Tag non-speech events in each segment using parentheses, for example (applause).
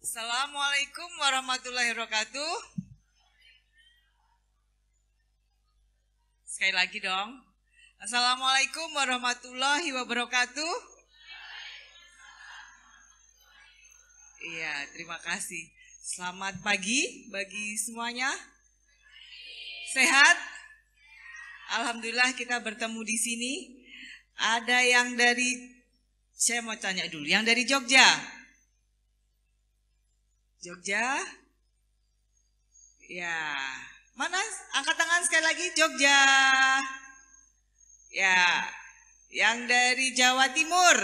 Assalamualaikum warahmatullahi wabarakatuh. Sekali lagi dong. Assalamualaikum warahmatullahi wabarakatuh. Iya, terima kasih. Selamat pagi bagi semuanya. Sehat? Alhamdulillah kita bertemu di sini. Ada yang dari saya mau tanya dulu, yang dari Jogja. Jogja? Ya. Mana? Angkat tangan sekali lagi Jogja. Ya. Yang dari Jawa Timur.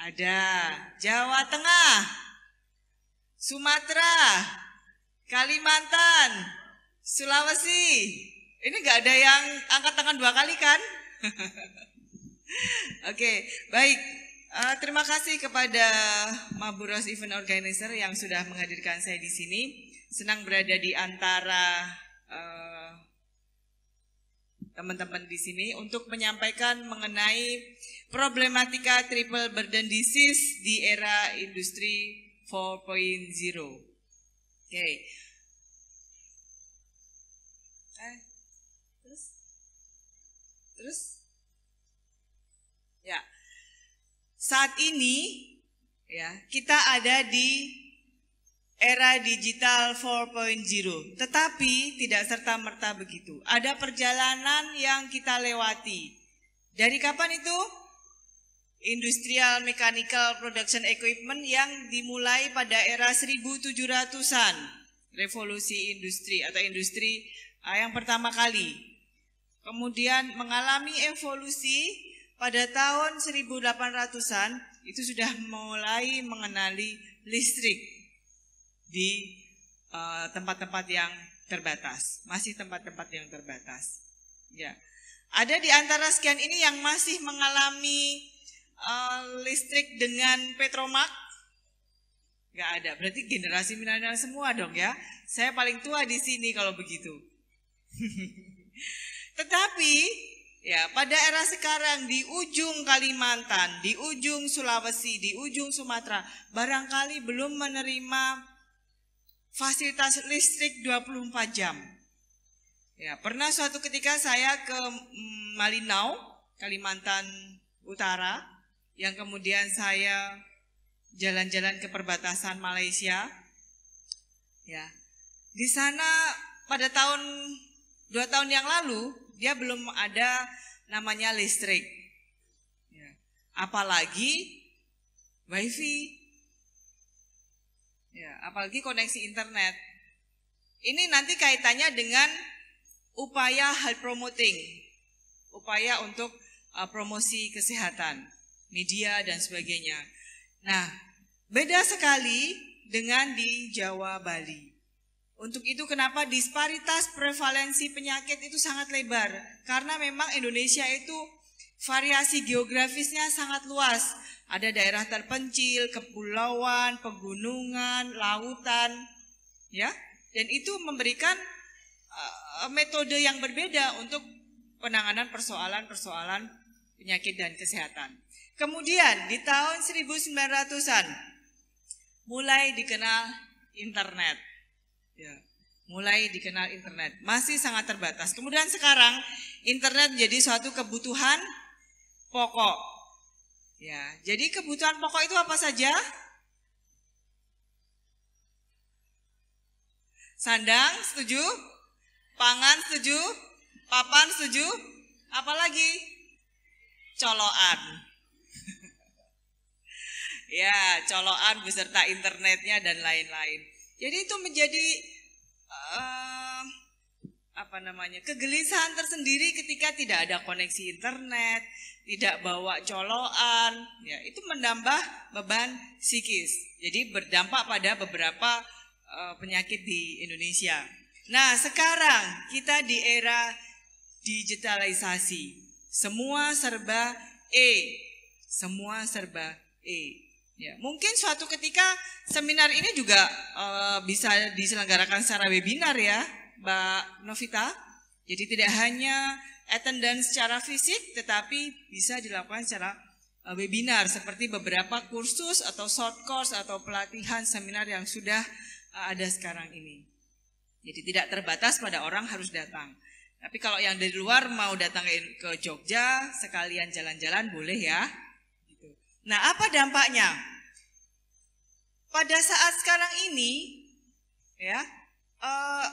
Ada. Jawa Tengah. Sumatera. Kalimantan. Sulawesi. Ini nggak ada yang angkat tangan dua kali kan? (laughs) Oke, okay, baik. Uh, terima kasih kepada Maburos Event Organizer yang sudah menghadirkan saya di sini. Senang berada di antara teman eh, teman-teman di sini untuk menyampaikan mengenai problematika triple burden disease di era industri 4.0. Oke. Okay. terus ya saat ini ya kita ada di era digital 4.0 tetapi tidak serta merta begitu ada perjalanan yang kita lewati dari kapan itu industrial mechanical production equipment yang dimulai pada era 1700-an revolusi industri atau industri ah, yang pertama kali kemudian mengalami evolusi pada tahun 1800-an itu sudah mulai mengenali listrik di eh, tempat-tempat uh, yang terbatas, masih tempat-tempat yang terbatas. Ya. Ada di antara sekian ini yang masih mengalami uh, listrik dengan petromak? Gak ada. Berarti generasi milenial semua dong ya. Saya paling tua di sini kalau begitu. (laughs) Tetapi ya pada era sekarang di ujung Kalimantan, di ujung Sulawesi, di ujung Sumatera barangkali belum menerima fasilitas listrik 24 jam. Ya, pernah suatu ketika saya ke mm, Malinau, Kalimantan Utara, yang kemudian saya jalan-jalan ke perbatasan Malaysia. Ya. Di sana pada tahun dua tahun yang lalu dia belum ada namanya listrik. Ya. Apalagi wifi. Ya, apalagi koneksi internet. Ini nanti kaitannya dengan upaya health promoting, upaya untuk uh, promosi kesehatan, media dan sebagainya. Nah, beda sekali dengan di Jawa Bali. Untuk itu kenapa disparitas prevalensi penyakit itu sangat lebar karena memang Indonesia itu variasi geografisnya sangat luas. Ada daerah terpencil, kepulauan, pegunungan, lautan, ya. Dan itu memberikan uh, metode yang berbeda untuk penanganan persoalan-persoalan penyakit dan kesehatan. Kemudian di tahun 1900-an mulai dikenal internet ya, mulai dikenal internet. Masih sangat terbatas. Kemudian sekarang internet jadi suatu kebutuhan pokok. Ya, jadi kebutuhan pokok itu apa saja? Sandang, setuju? Pangan, setuju? Papan, setuju? Apalagi? Coloan. (laughs) ya, coloan beserta internetnya dan lain-lain. Jadi itu menjadi uh, apa namanya kegelisahan tersendiri ketika tidak ada koneksi internet, tidak bawa colokan, ya itu menambah beban psikis. Jadi berdampak pada beberapa uh, penyakit di Indonesia. Nah sekarang kita di era digitalisasi, semua serba e, semua serba e. Ya, mungkin suatu ketika seminar ini juga uh, bisa diselenggarakan secara webinar ya, Mbak Novita. Jadi tidak hanya attendance secara fisik, tetapi bisa dilakukan secara uh, webinar seperti beberapa kursus atau short course atau pelatihan seminar yang sudah uh, ada sekarang ini. Jadi tidak terbatas pada orang harus datang. Tapi kalau yang dari luar mau datang ke Jogja, sekalian jalan-jalan boleh ya Nah, apa dampaknya? Pada saat sekarang ini, ya, eh,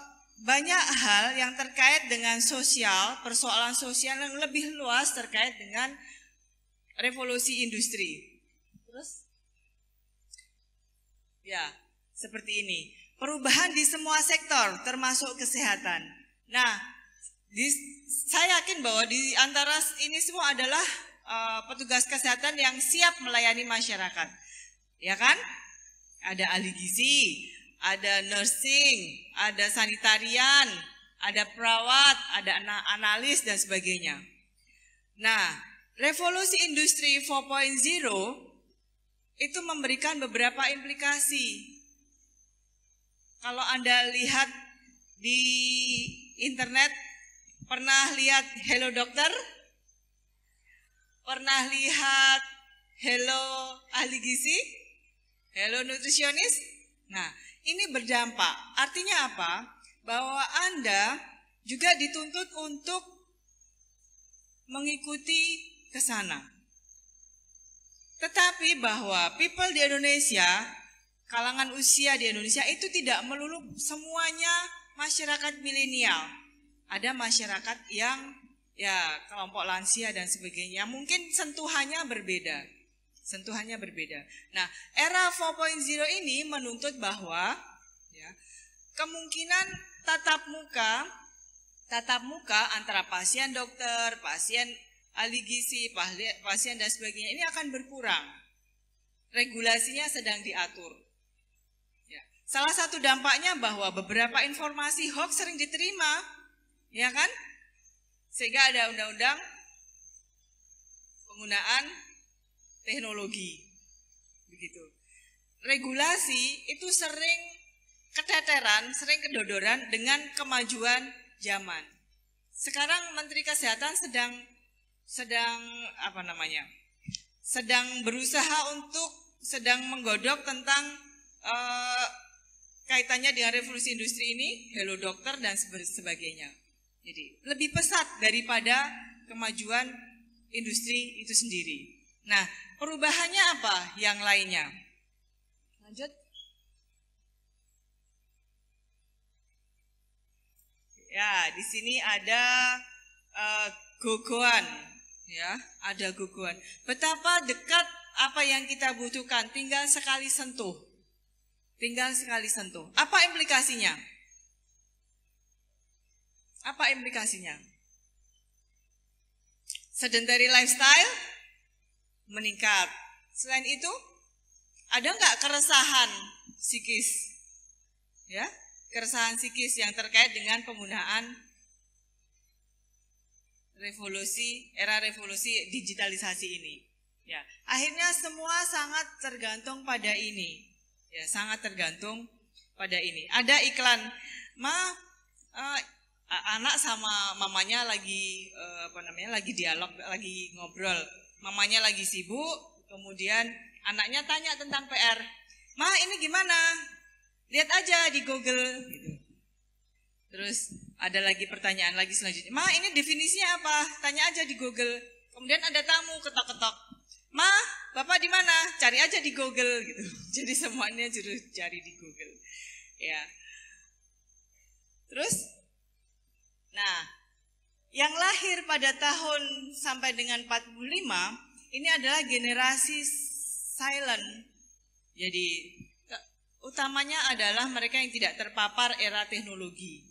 banyak hal yang terkait dengan sosial, persoalan sosial yang lebih luas terkait dengan revolusi industri. Terus, ya, seperti ini. Perubahan di semua sektor, termasuk kesehatan. Nah, di, saya yakin bahwa di antara ini semua adalah Eh, petugas kesehatan yang siap melayani masyarakat. Ya kan? Ada ahli gizi, ada nursing, ada sanitarian, ada perawat, ada analis dan sebagainya. Nah, revolusi industri 4.0 itu memberikan beberapa implikasi. Kalau Anda lihat di internet, pernah lihat Hello Dokter? Pernah lihat Hello ahli gizi? Hello nutrisionis? Nah, ini berdampak. Artinya apa? Bahwa Anda juga dituntut untuk mengikuti ke sana. Tetapi bahwa people di Indonesia, kalangan usia di Indonesia itu tidak melulu semuanya masyarakat milenial. Ada masyarakat yang ya kelompok lansia dan sebagainya mungkin sentuhannya berbeda sentuhannya berbeda nah era 4.0 ini menuntut bahwa ya kemungkinan tatap muka tatap muka antara pasien dokter pasien ahli gizi pasien dan sebagainya ini akan berkurang regulasinya sedang diatur ya. salah satu dampaknya bahwa beberapa informasi hoax sering diterima ya kan sehingga ada undang-undang penggunaan teknologi. Begitu. Regulasi itu sering keteteran, sering kedodoran dengan kemajuan zaman. Sekarang Menteri Kesehatan sedang sedang apa namanya? Sedang berusaha untuk sedang menggodok tentang uh, kaitannya dengan revolusi industri ini, hello dokter dan sebagainya. Jadi lebih pesat daripada kemajuan industri itu sendiri. Nah, perubahannya apa yang lainnya? Lanjut. Ya, di sini ada uh, gogoan, ya, ada gogoan. Betapa dekat apa yang kita butuhkan, tinggal sekali sentuh. Tinggal sekali sentuh. Apa implikasinya? Apa implikasinya? Sedentary lifestyle meningkat. Selain itu, ada nggak keresahan psikis? Ya, keresahan psikis yang terkait dengan penggunaan revolusi era revolusi digitalisasi ini. Ya, akhirnya semua sangat tergantung pada ini. Ya, sangat tergantung pada ini. Ada iklan, "Ma, uh, anak sama mamanya lagi uh, apa namanya lagi dialog lagi ngobrol mamanya lagi sibuk kemudian anaknya tanya tentang PR ma ini gimana lihat aja di Google gitu terus ada lagi pertanyaan lagi selanjutnya ma ini definisinya apa tanya aja di Google kemudian ada tamu ketok-ketok ma bapak di mana cari aja di Google gitu (laughs) jadi semuanya jurus cari di Google ya terus Nah, yang lahir pada tahun sampai dengan 45 ini adalah generasi silent. Jadi utamanya adalah mereka yang tidak terpapar era teknologi.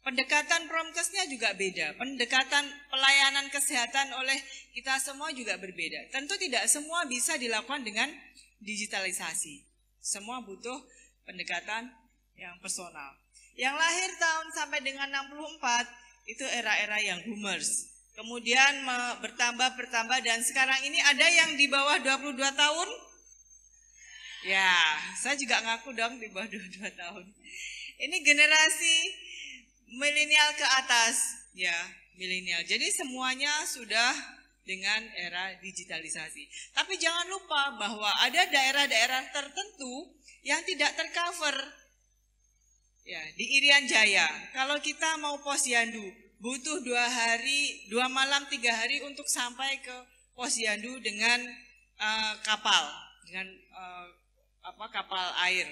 Pendekatan promkesnya juga beda, pendekatan pelayanan kesehatan oleh kita semua juga berbeda. Tentu tidak semua bisa dilakukan dengan digitalisasi. Semua butuh pendekatan yang personal. Yang lahir tahun sampai dengan 64 itu era-era yang boomers. Kemudian bertambah bertambah dan sekarang ini ada yang di bawah 22 tahun? Ya, saya juga ngaku dong di bawah 22 tahun. Ini generasi milenial ke atas ya, milenial. Jadi semuanya sudah dengan era digitalisasi. Tapi jangan lupa bahwa ada daerah-daerah tertentu yang tidak tercover Ya, di Irian Jaya. Kalau kita mau posyandu, butuh dua hari, dua malam, tiga hari untuk sampai ke posyandu dengan uh, kapal, dengan uh, apa kapal air,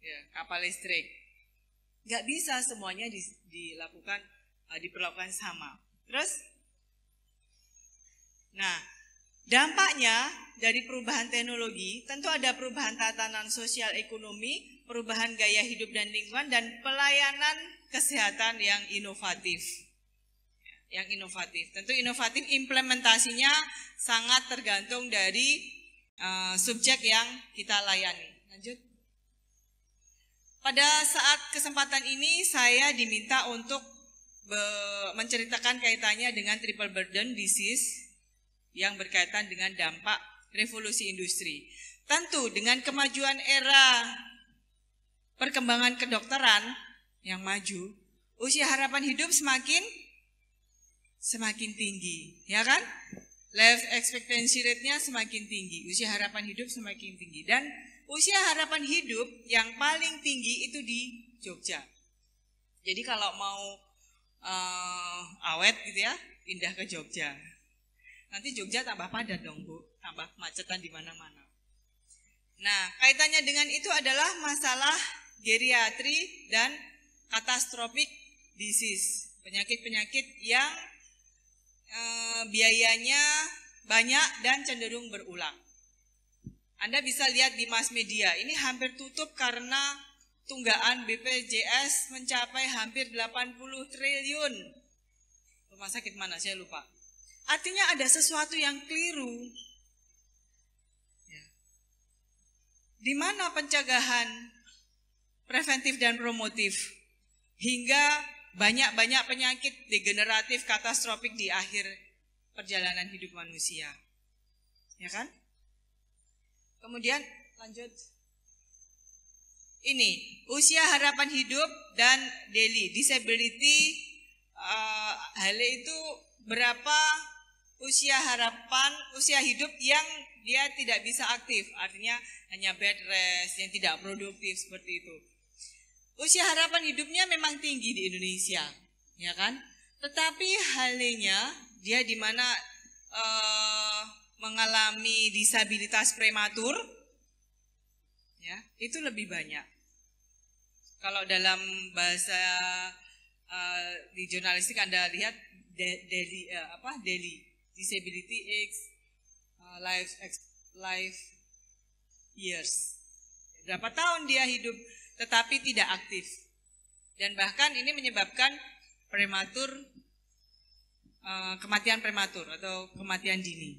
ya, kapal listrik. Nggak bisa semuanya di, dilakukan, uh, diperlakukan sama. Terus, nah, dampaknya dari perubahan teknologi, tentu ada perubahan tatanan sosial ekonomi, perubahan gaya hidup dan lingkungan dan pelayanan kesehatan yang inovatif. Yang inovatif. Tentu inovatif implementasinya sangat tergantung dari uh, subjek yang kita layani. Lanjut. Pada saat kesempatan ini saya diminta untuk menceritakan kaitannya dengan triple burden disease yang berkaitan dengan dampak revolusi industri. Tentu dengan kemajuan era perkembangan kedokteran yang maju, usia harapan hidup semakin semakin tinggi, ya kan? Life expectancy rate-nya semakin tinggi, usia harapan hidup semakin tinggi dan usia harapan hidup yang paling tinggi itu di Jogja. Jadi kalau mau uh, awet gitu ya, pindah ke Jogja. Nanti Jogja tambah padat dong, Bu, tambah macetan di mana-mana. Nah, kaitannya dengan itu adalah masalah geriatri, dan katastropik disease. Penyakit-penyakit yang e, biayanya banyak dan cenderung berulang. Anda bisa lihat di mass media, ini hampir tutup karena tunggaan BPJS mencapai hampir 80 triliun. Rumah sakit mana saya lupa. Artinya ada sesuatu yang keliru. Ya. Di mana pencegahan preventif dan promotif. Hingga banyak-banyak penyakit degeneratif katastrofik di akhir perjalanan hidup manusia. Ya kan? Kemudian lanjut. Ini, usia harapan hidup dan daily disability uh, hal itu berapa usia harapan, usia hidup yang dia tidak bisa aktif, artinya hanya bed rest, yang tidak produktif seperti itu. Usia harapan hidupnya memang tinggi di Indonesia, ya kan? Tetapi halnya dia di mana uh, mengalami disabilitas prematur, ya itu lebih banyak. Kalau dalam bahasa uh, di jurnalistik anda lihat daily uh, eh, apa daily disability X uh, life X, life years. Berapa tahun dia hidup tetapi tidak aktif. Dan bahkan ini menyebabkan prematur eh, kematian prematur atau kematian dini.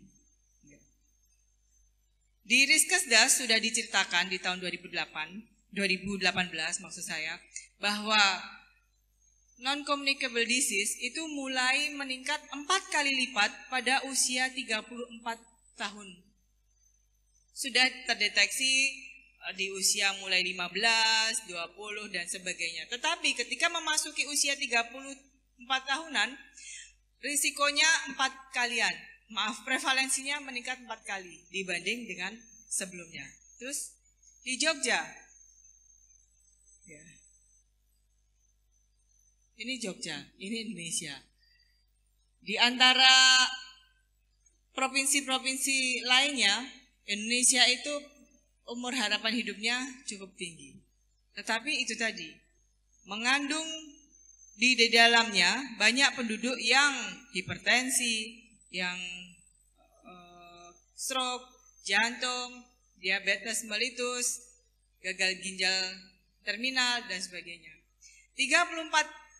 Di Riskesda sudah diceritakan di tahun 2008, 2018 maksud saya, bahwa non-communicable disease itu mulai meningkat empat kali lipat pada usia 34 tahun. Sudah terdeteksi Eh, di usia mulai 15, 20 dan sebagainya. Tetapi ketika memasuki usia 34 tahunan, risikonya empat kalian. Maaf, prevalensinya meningkat empat kali dibanding dengan sebelumnya. Terus di Jogja, ya. ini Jogja, ini Indonesia. Di antara provinsi-provinsi lainnya, Indonesia itu umur harapan hidupnya cukup tinggi. Tetapi itu tadi, mengandung di, dalamnya banyak penduduk yang hipertensi, yang uh, stroke, jantung, diabetes melitus, gagal ginjal terminal, dan sebagainya. 34,1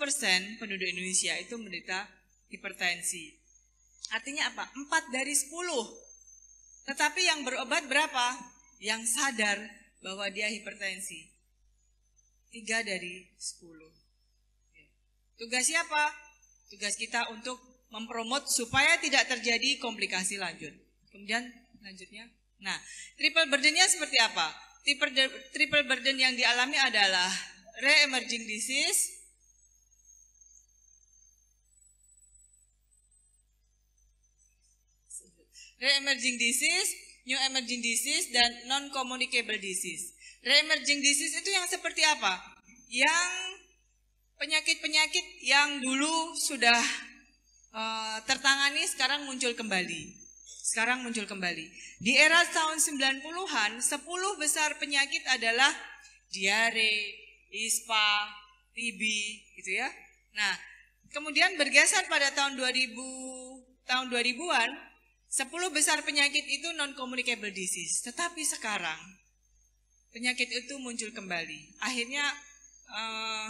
persen penduduk Indonesia itu menderita hipertensi. Artinya apa? 4 dari 10 tetapi yang berobat berapa? Yang sadar bahwa dia hipertensi. Tiga dari sepuluh. Ya. Tugas siapa? Tugas kita untuk mempromot supaya tidak terjadi komplikasi lanjut. Kemudian lanjutnya. Nah, triple burdennya seperti apa? Triple, burden yang dialami adalah re-emerging disease, re-emerging disease, new emerging disease, dan non-communicable disease. Re-emerging disease itu yang seperti apa? Yang penyakit-penyakit yang dulu sudah uh, tertangani sekarang muncul kembali. Sekarang muncul kembali. Di era tahun 90-an, 10 besar penyakit adalah diare, ispa, TB, gitu ya. Nah, kemudian bergeser pada tahun 2000 tahun 2000-an Sepuluh besar penyakit itu non-communicable disease. Tetapi sekarang penyakit itu muncul kembali. Akhirnya uh,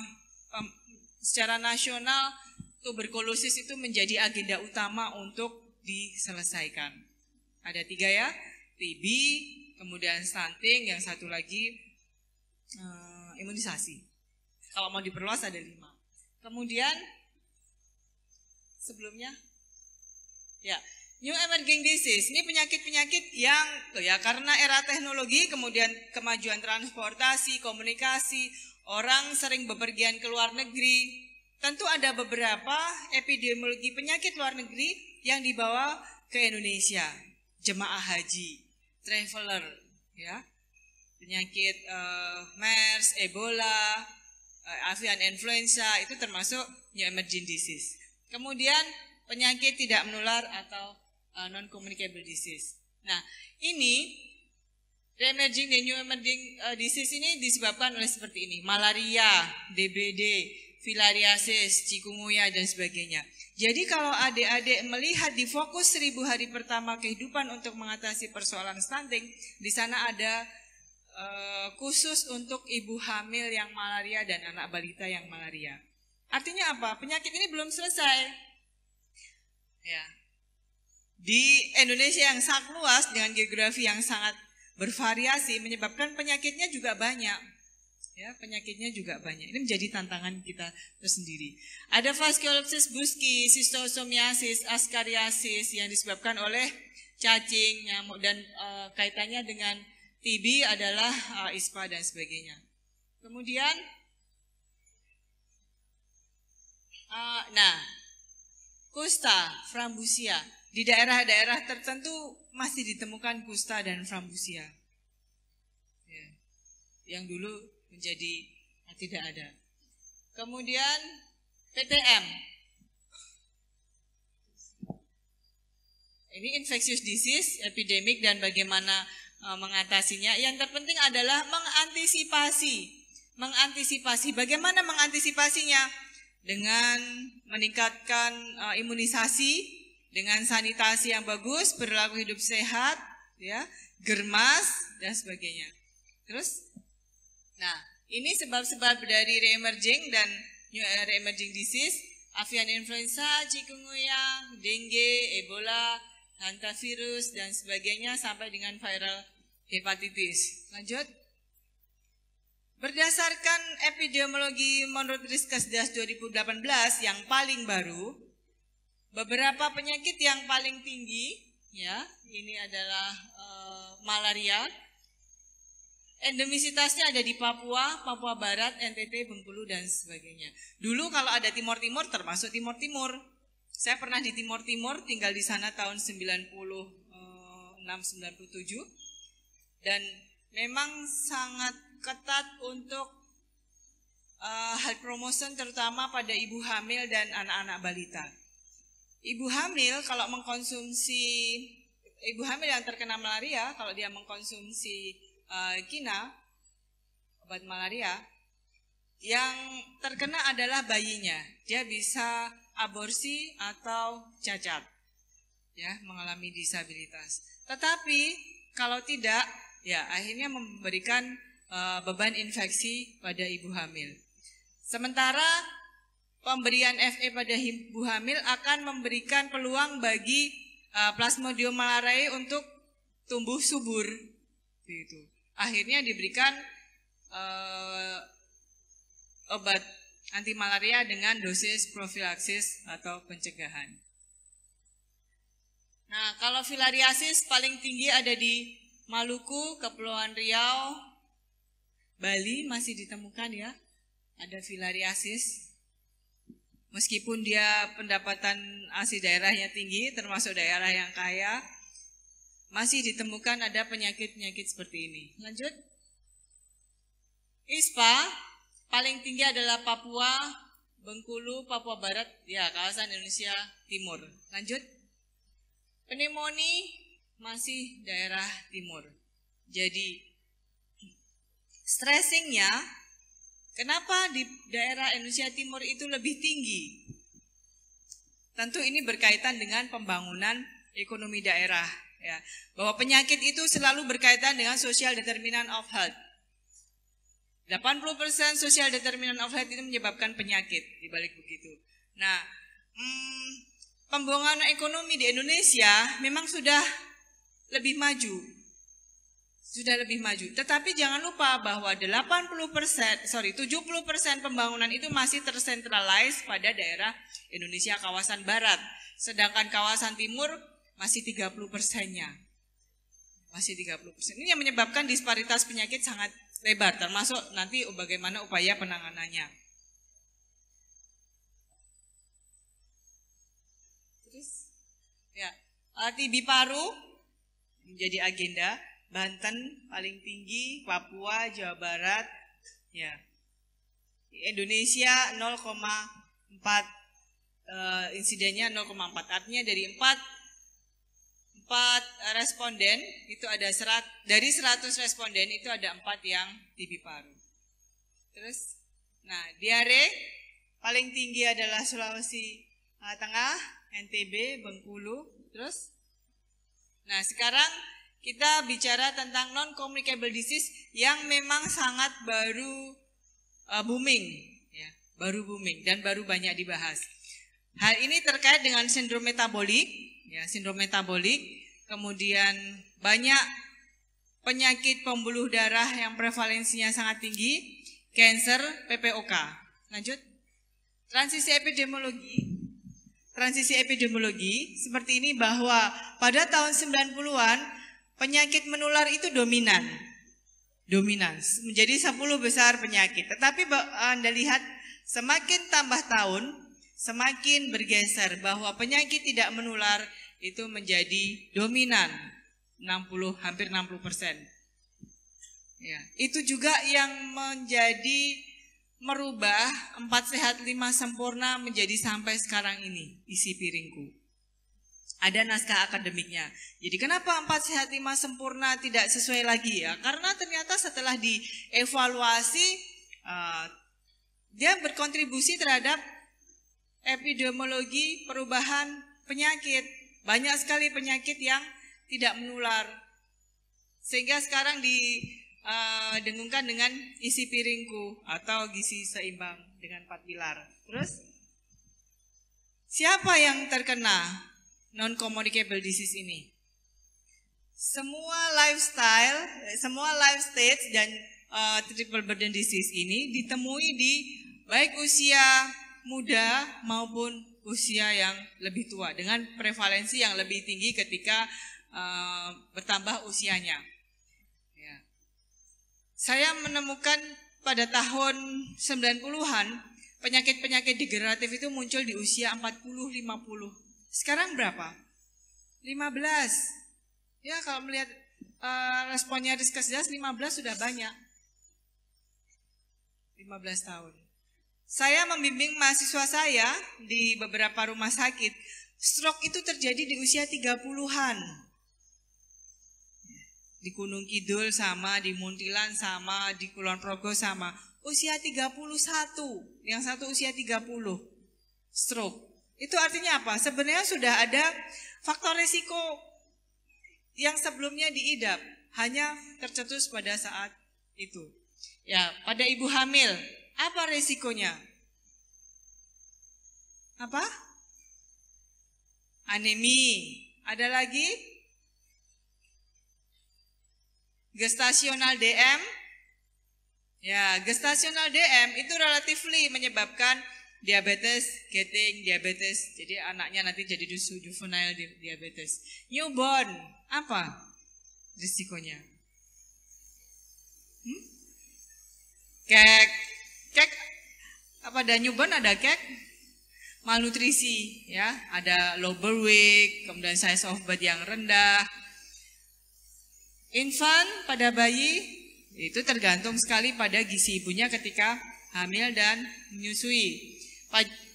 secara nasional tuberkulosis itu menjadi agenda utama untuk diselesaikan. Ada tiga ya, TB, kemudian stunting, yang satu lagi uh, imunisasi. Kalau mau diperluas ada lima. Kemudian sebelumnya, ya New emerging disease, ini penyakit-penyakit yang tuh ya karena era teknologi, kemudian kemajuan transportasi, komunikasi, orang sering bepergian ke luar negeri. Tentu ada beberapa epidemiologi penyakit luar negeri yang dibawa ke Indonesia. Jemaah haji, traveler, ya. Penyakit uh, MERS, Ebola, uh, avian influenza itu termasuk new emerging disease. Kemudian penyakit tidak menular atau uh, non-communicable disease. Nah, ini emerging dan new emerging uh, disease ini disebabkan oleh seperti ini, malaria, DBD, filariasis, cikungunya dan sebagainya. Jadi kalau adik-adik melihat di fokus seribu hari pertama kehidupan untuk mengatasi persoalan stunting, di sana ada uh, khusus untuk ibu hamil yang malaria dan anak balita yang malaria. Artinya apa? Penyakit ini belum selesai. Ya, di Indonesia yang sangat luas dengan geografi yang sangat bervariasi menyebabkan penyakitnya juga banyak. Ya, penyakitnya juga banyak. Ini menjadi tantangan kita tersendiri. Ada vasculitis buski, sistosomiasis, askariasis yang disebabkan oleh cacing, nyamuk dan e, kaitannya dengan TB adalah e, ISPA dan sebagainya. Kemudian e, nah, kusta, frambusia di daerah-daerah tertentu masih ditemukan kusta dan frambusia. Ya. Yang dulu menjadi ah, tidak ada. Kemudian PTM. Ini infectious disease, epidemik dan bagaimana e, mengatasinya. Yang terpenting adalah mengantisipasi. Mengantisipasi. Bagaimana mengantisipasinya? Dengan meningkatkan e, imunisasi dengan sanitasi yang bagus, perilaku hidup sehat, ya, germas dan sebagainya. Terus, nah ini sebab-sebab dari re-emerging dan new emerging disease, avian influenza, chikungunya, dengue, ebola, hantavirus dan sebagainya sampai dengan viral hepatitis. Lanjut. Berdasarkan epidemiologi menurut Riskesdas 2018 yang paling baru, Beberapa penyakit yang paling tinggi ya, ini adalah e, malaria. Endemisitasnya ada di Papua, Papua Barat, NTT, Bengkulu dan sebagainya. Dulu kalau ada Timur Timur termasuk Timur Timur. Saya pernah di Timur Timur, tinggal di sana tahun 96 97 eh, dan memang sangat ketat untuk uh, eh, health promotion terutama pada ibu hamil dan anak-anak balita. Ibu hamil kalau mengkonsumsi ibu hamil yang terkena malaria kalau dia mengkonsumsi uh, kina obat malaria yang terkena adalah bayinya. Dia bisa aborsi atau cacat. Ya, mengalami disabilitas. Tetapi kalau tidak ya akhirnya memberikan uh, beban infeksi pada ibu hamil. Sementara pemberian FE pada ibu hamil akan memberikan peluang bagi uh, plasmodium malariae untuk tumbuh subur. Gitu. Akhirnya diberikan uh, obat anti malaria dengan dosis profilaksis atau pencegahan. Nah, kalau filariasis paling tinggi ada di Maluku, Kepulauan Riau, Bali masih ditemukan ya. Ada filariasis Meskipun dia pendapatan asli daerahnya tinggi, termasuk daerah yang kaya, masih ditemukan ada penyakit-penyakit seperti ini. Lanjut. ISPA paling tinggi adalah Papua, Bengkulu, Papua Barat, ya kawasan Indonesia Timur. Lanjut. Pneumonia masih daerah timur. Jadi stressingnya Kenapa di daerah Indonesia Timur itu lebih tinggi? Tentu ini berkaitan dengan pembangunan ekonomi daerah ya. Bahwa penyakit itu selalu berkaitan dengan social determinant of health. 80% social determinant of health itu menyebabkan penyakit di balik begitu. Nah, hmm, pembangunan ekonomi di Indonesia memang sudah lebih maju sudah lebih maju. Tetapi jangan lupa bahwa 80% sorry 70% pembangunan itu masih tersentralize pada daerah Indonesia kawasan barat. Sedangkan kawasan timur masih 30 persennya. Masih 30 persen. Ini yang menyebabkan disparitas penyakit sangat lebar, termasuk nanti bagaimana upaya penanganannya. Terus, ya, TB paru menjadi agenda Banten paling tinggi, Papua, Jawa Barat, ya. Indonesia 0,4 uh, eh, insidennya 0,4. Artinya dari 4 4 responden itu ada serat dari 100 responden itu ada 4 yang TB paru. Terus nah diare paling tinggi adalah Sulawesi eh, Tengah, NTB, Bengkulu, terus nah sekarang kita bicara tentang non-communicable disease yang memang sangat baru uh, booming, ya, baru booming dan baru banyak dibahas. Hal ini terkait dengan sindrom metabolik, ya, sindrom metabolik, kemudian banyak penyakit pembuluh darah yang prevalensinya sangat tinggi, cancer, PPOK. Lanjut. Transisi epidemiologi. Transisi epidemiologi seperti ini bahwa pada tahun 90-an penyakit menular itu dominan. Dominan menjadi 10 besar penyakit. Tetapi Anda lihat semakin tambah tahun semakin bergeser bahwa penyakit tidak menular itu menjadi dominan 60 hampir 60 persen. Ya, itu juga yang menjadi merubah empat sehat lima sempurna menjadi sampai sekarang ini isi piringku ada naskah akademiknya. Jadi kenapa empat sehat lima sempurna tidak sesuai lagi ya? Karena ternyata setelah dievaluasi uh, dia berkontribusi terhadap epidemiologi perubahan penyakit. Banyak sekali penyakit yang tidak menular. Sehingga sekarang didengungkan eh, uh, dengan isi piringku atau gizi seimbang dengan empat pilar. Terus siapa yang terkena? non communicable disease ini. Semua lifestyle, semua life stage dan uh, triple burden disease ini ditemui di baik usia muda maupun usia yang lebih tua dengan prevalensi yang lebih tinggi ketika uh, bertambah usianya. Ya. Saya menemukan pada tahun 90-an penyakit-penyakit degeneratif itu muncul di usia 40-50 sekarang berapa? 15. Ya kalau melihat uh, responnya Riskesdas 15 sudah banyak. 15 tahun. Saya membimbing mahasiswa saya di beberapa rumah sakit. Stroke itu terjadi di usia 30-an. Di Gunung Kidul sama, di Muntilan sama, di Kulon Progo sama. Usia 31, yang satu usia 30. Stroke. Itu artinya apa? Sebenarnya sudah ada faktor risiko yang sebelumnya diidap, hanya tercetus pada saat itu. Ya, pada ibu hamil, apa risikonya? Apa? Anemi. Ada lagi? Gestasional DM. Ya, gestasional DM itu relatifly menyebabkan diabetes, getting diabetes. Jadi anaknya nanti jadi juvenile diabetes. Newborn, apa risikonya? Hmm? Kek, kek apa ada newborn ada kek? Malnutrisi ya, ada low birth weight, kemudian size of body yang rendah. Infant pada bayi itu tergantung sekali pada gizi ibunya ketika hamil dan menyusui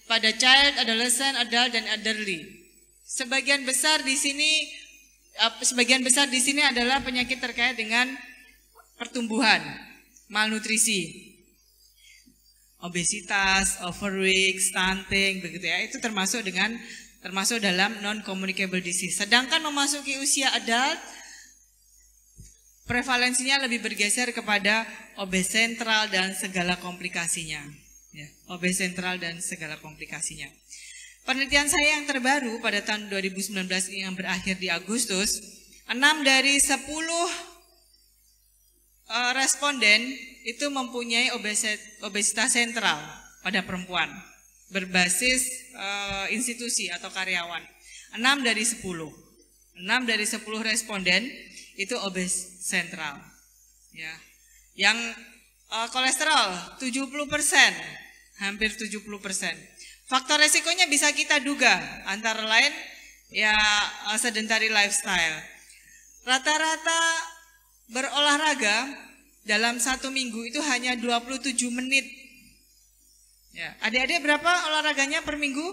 pada child, adolescent, adult, dan elderly. Sebagian besar di sini sebagian besar di sini adalah penyakit terkait dengan pertumbuhan, malnutrisi, obesitas, overweight, stunting, begitu ya. Itu termasuk dengan termasuk dalam non communicable disease. Sedangkan memasuki usia adult prevalensinya lebih bergeser kepada obes sentral dan segala komplikasinya ya, OB sentral dan segala komplikasinya. Penelitian saya yang terbaru pada tahun 2019 yang berakhir di Agustus, 6 dari 10 e, responden itu mempunyai obesitas sentral pada perempuan berbasis e, institusi atau karyawan. 6 dari 10. 6 dari 10 responden itu obes sentral. Ya. Yang e, kolesterol 70 persen hampir 70%. persen. Faktor resikonya bisa kita duga, antara lain ya eh, sedentary lifestyle. Rata-rata berolahraga dalam satu minggu itu hanya 27 menit. Ya, adik-adik berapa olahraganya per minggu?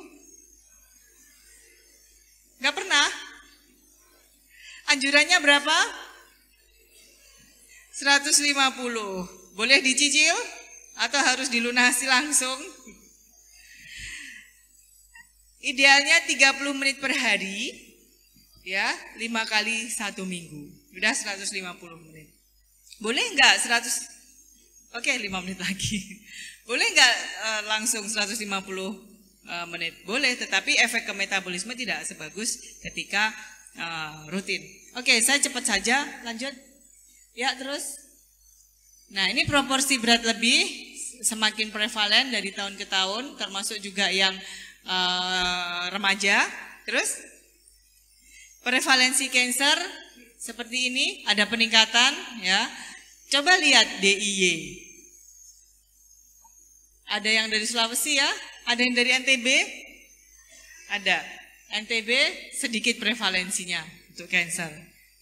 Gak pernah? Anjurannya berapa? 150. Boleh dicicil? atau harus dilunasi langsung. Idealnya 30 menit per hari, ya, 5 kali satu minggu. Sudah 150 menit. Boleh enggak 100 Oke, okay, 5 menit lagi. (laughs) Boleh enggak uh, eh, langsung 150 uh, eh, menit? Boleh, tetapi efek ke metabolisme tidak sebagus ketika uh, rutin. Oke, okay, saya cepat saja lanjut. Ya, terus. Nah, ini proporsi berat lebih semakin prevalen dari tahun ke tahun, termasuk juga yang uh, remaja. Terus prevalensi kanker seperti ini ada peningkatan ya. Coba lihat DIY. Ada yang dari Sulawesi ya, ada yang dari NTB? Ada. NTB sedikit prevalensinya untuk kanker.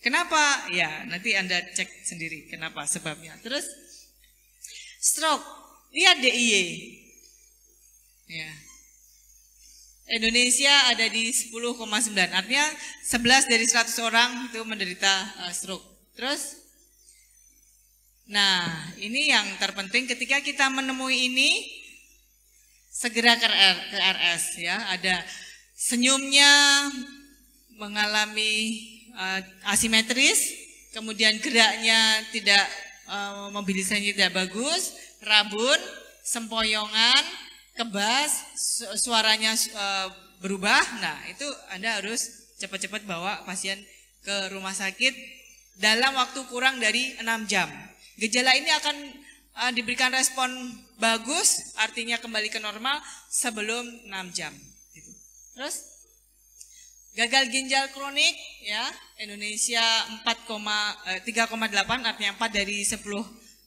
Kenapa? Ya, nanti Anda cek sendiri kenapa sebabnya. Terus stroke Lihat DIY. Ya. Indonesia ada di 10,9. Artinya 11 dari 100 orang itu menderita eh, stroke. Terus Nah, ini yang terpenting ketika kita menemui ini segera ke, RS ya. Ada senyumnya mengalami uh, asimetris, kemudian geraknya tidak uh, mobilisasinya tidak bagus, rabun, sempoyongan, kebas, suaranya e, berubah. Nah, itu Anda harus cepat-cepat bawa pasien ke rumah sakit dalam waktu kurang dari 6 jam. Gejala ini akan e, diberikan respon bagus, artinya kembali ke normal sebelum 6 jam. Gitu. Terus gagal ginjal kronik ya Indonesia 4,3,8 e, artinya 4 dari 10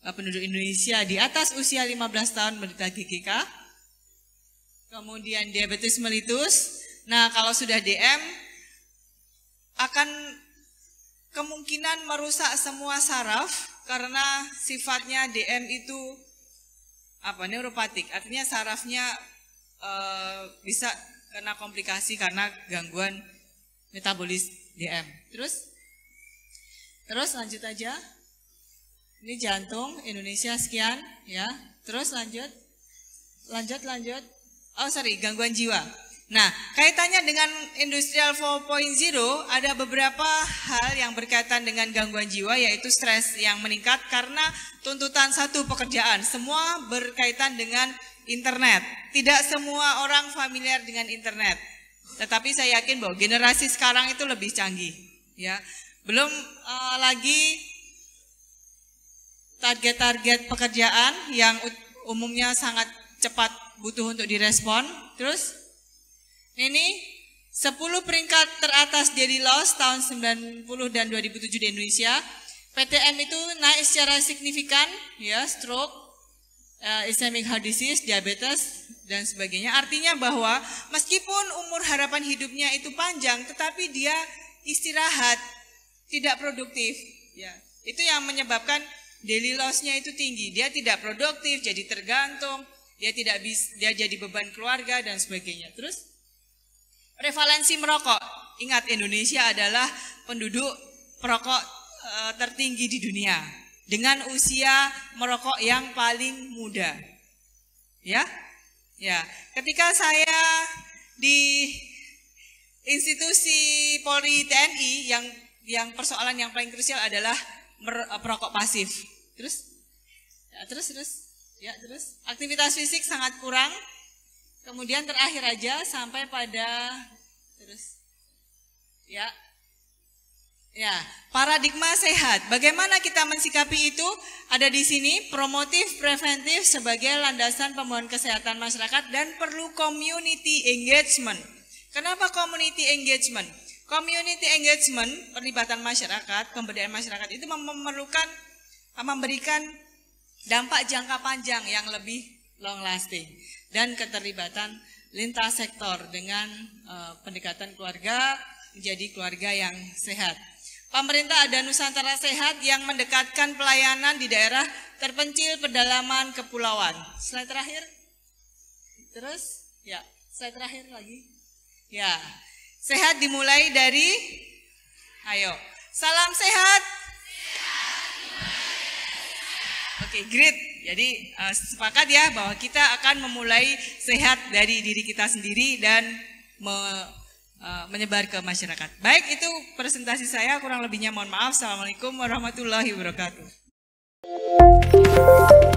Eh, penduduk Indonesia di atas usia 15 tahun menderita GGK. Kemudian diabetes melitus. Nah, kalau sudah DM akan kemungkinan merusak semua saraf karena sifatnya DM itu apa neuropatik. Artinya sarafnya e, bisa kena komplikasi karena gangguan metabolis DM. Terus Terus lanjut aja. Ini jantung Indonesia sekian ya. Terus lanjut. Lanjut lanjut. Oh sorry, gangguan jiwa. Nah, kaitannya dengan Industrial 4.0 ada beberapa hal yang berkaitan dengan gangguan jiwa yaitu stres yang meningkat karena tuntutan satu pekerjaan. Semua berkaitan dengan internet. Tidak semua orang familiar dengan internet. Tetapi saya yakin bahwa generasi sekarang itu lebih canggih, ya. Belum uh, lagi target-target pekerjaan yang umumnya sangat cepat butuh untuk direspon. Terus ini 10 peringkat teratas daily loss tahun 90 dan 2007 di Indonesia. PTM itu naik secara signifikan ya, stroke, uh, ischemic heart disease, diabetes dan sebagainya. Artinya bahwa meskipun umur harapan hidupnya itu panjang tetapi dia istirahat tidak produktif ya. Itu yang menyebabkan daily loss-nya itu tinggi. Dia tidak produktif, jadi tergantung, dia tidak bis, dia jadi beban keluarga dan sebagainya. Terus prevalensi merokok. Ingat Indonesia adalah penduduk perokok e, tertinggi di dunia dengan usia merokok yang paling muda. Ya? Ya. Ketika saya di institusi Polri TNI yang yang persoalan yang paling krusial adalah merokok eh, pasif. Terus ya, terus terus ya terus aktivitas fisik sangat kurang. Kemudian terakhir aja sampai pada terus ya Ya, paradigma sehat. Bagaimana kita mensikapi itu? Ada di sini promotif preventif sebagai landasan pemohon kesehatan masyarakat dan perlu community engagement. Kenapa community engagement? Community engagement, perlibatan masyarakat, pemberdayaan masyarakat itu memerlukan memberikan dampak jangka panjang yang lebih long lasting dan keterlibatan lintas sektor dengan uh, pendekatan keluarga menjadi keluarga yang sehat. Pemerintah ada Nusantara Sehat yang mendekatkan pelayanan di daerah terpencil pedalaman kepulauan. Slide terakhir. Terus? Ya, slide terakhir lagi. Ya. Sehat dimulai dari Ayo. Salam sehat Oke, okay, great. Jadi uh, sepakat ya bahwa kita akan memulai sehat dari diri kita sendiri dan me, uh, menyebar ke masyarakat. Baik, itu presentasi saya. Kurang lebihnya mohon maaf. Assalamualaikum warahmatullahi wabarakatuh.